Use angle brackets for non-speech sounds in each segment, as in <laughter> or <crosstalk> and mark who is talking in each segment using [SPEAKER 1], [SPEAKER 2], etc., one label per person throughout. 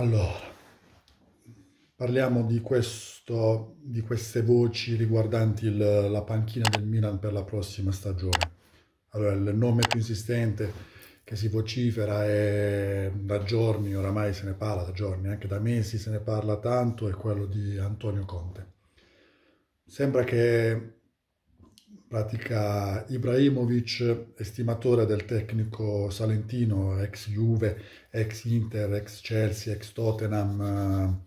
[SPEAKER 1] Allora, parliamo di, questo, di queste voci riguardanti il, la panchina del Milan per la prossima stagione. Allora, il nome più insistente che si vocifera è da giorni, oramai se ne parla da giorni, anche da mesi se ne parla tanto, è quello di Antonio Conte. Sembra che pratica Ibrahimovic, estimatore del tecnico salentino, ex Juve, ex Inter, ex Chelsea, ex Tottenham,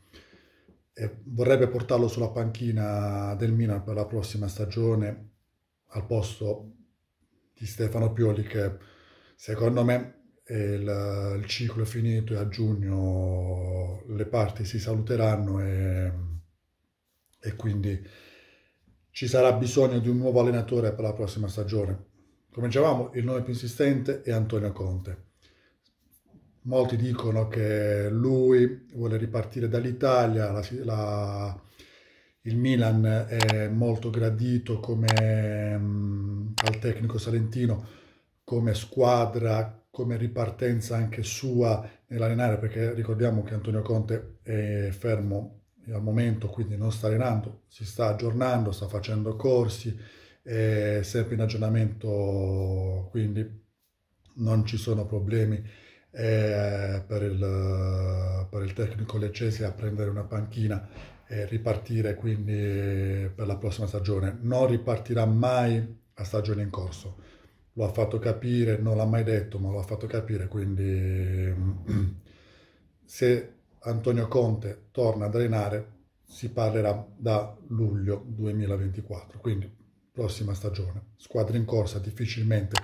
[SPEAKER 1] eh, e vorrebbe portarlo sulla panchina del Milan per la prossima stagione al posto di Stefano Pioli che secondo me il, il ciclo è finito e a giugno le parti si saluteranno e, e quindi ci sarà bisogno di un nuovo allenatore per la prossima stagione. Come dicevamo, il nome più insistente è Antonio Conte. Molti dicono che lui vuole ripartire dall'Italia, la, la, il Milan è molto gradito come, um, al tecnico salentino, come squadra, come ripartenza anche sua nell'allenare, perché ricordiamo che Antonio Conte è fermo al momento quindi non sta allenando, si sta aggiornando, sta facendo corsi, è sempre in aggiornamento, quindi non ci sono problemi eh, per, il, per, il, tecnico leccese a prendere una panchina e ripartire quindi per la prossima stagione. Non ripartirà mai a stagione in corso. Lo ha fatto capire, non l'ha mai detto, ma lo ha fatto capire, quindi <clears throat> se Antonio Conte torna a drenare, si parlerà da luglio 2024, quindi prossima stagione. Squadra in corsa difficilmente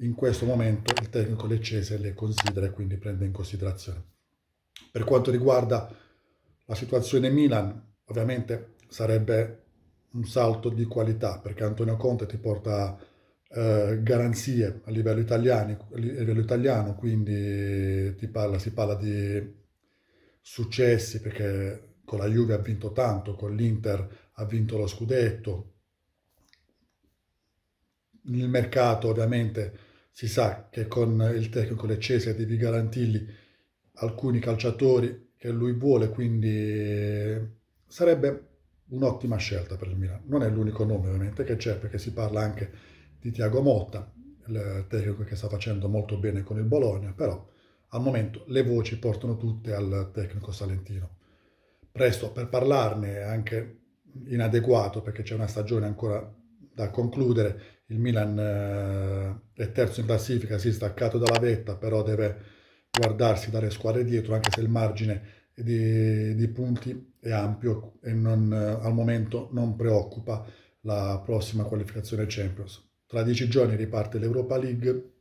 [SPEAKER 1] in questo momento il tecnico leccese le considera e quindi prende in considerazione. Per quanto riguarda la situazione Milan, ovviamente sarebbe un salto di qualità perché Antonio Conte ti porta eh, garanzie a livello, italiani, a livello italiano, quindi parla, si parla di successi perché con la Juve ha vinto tanto, con l'Inter ha vinto lo scudetto. Nel mercato ovviamente si sa che con il tecnico leccese devi garantirgli alcuni calciatori che lui vuole, quindi sarebbe un'ottima scelta per il Milan. Non è l'unico nome ovviamente che c'è perché si parla anche di Tiago Motta, il tecnico che sta facendo molto bene con il Bologna, però al momento le voci portano tutte al tecnico salentino. Presto per parlarne anche inadeguato perché c'è una stagione ancora da concludere. Il Milan eh, è terzo in classifica, si è staccato dalla vetta, però deve guardarsi dalle squadre dietro, anche se il margine di, di punti è ampio e non, eh, al momento non preoccupa la prossima qualificazione Champions. Tra dieci giorni riparte l'Europa League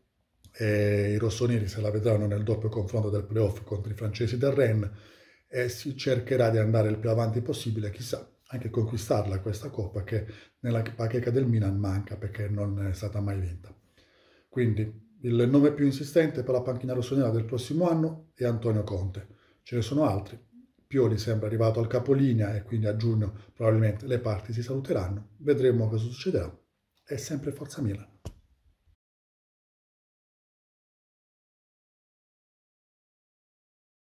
[SPEAKER 1] eh, i rossoneri se la vedranno nel doppio confronto del playoff contro i francesi del Rennes e si cercherà di andare il più avanti possibile, chissà, anche conquistarla questa coppa che nella bacheca del Milan manca perché non è stata mai vinta. Quindi il nome più insistente per la panchina rossonera del prossimo anno è Antonio Conte. Ce ne sono altri. Pioli sembra arrivato al capolinea e quindi a giugno probabilmente le parti si saluteranno. Vedremo cosa succederà. È sempre Forza Milan.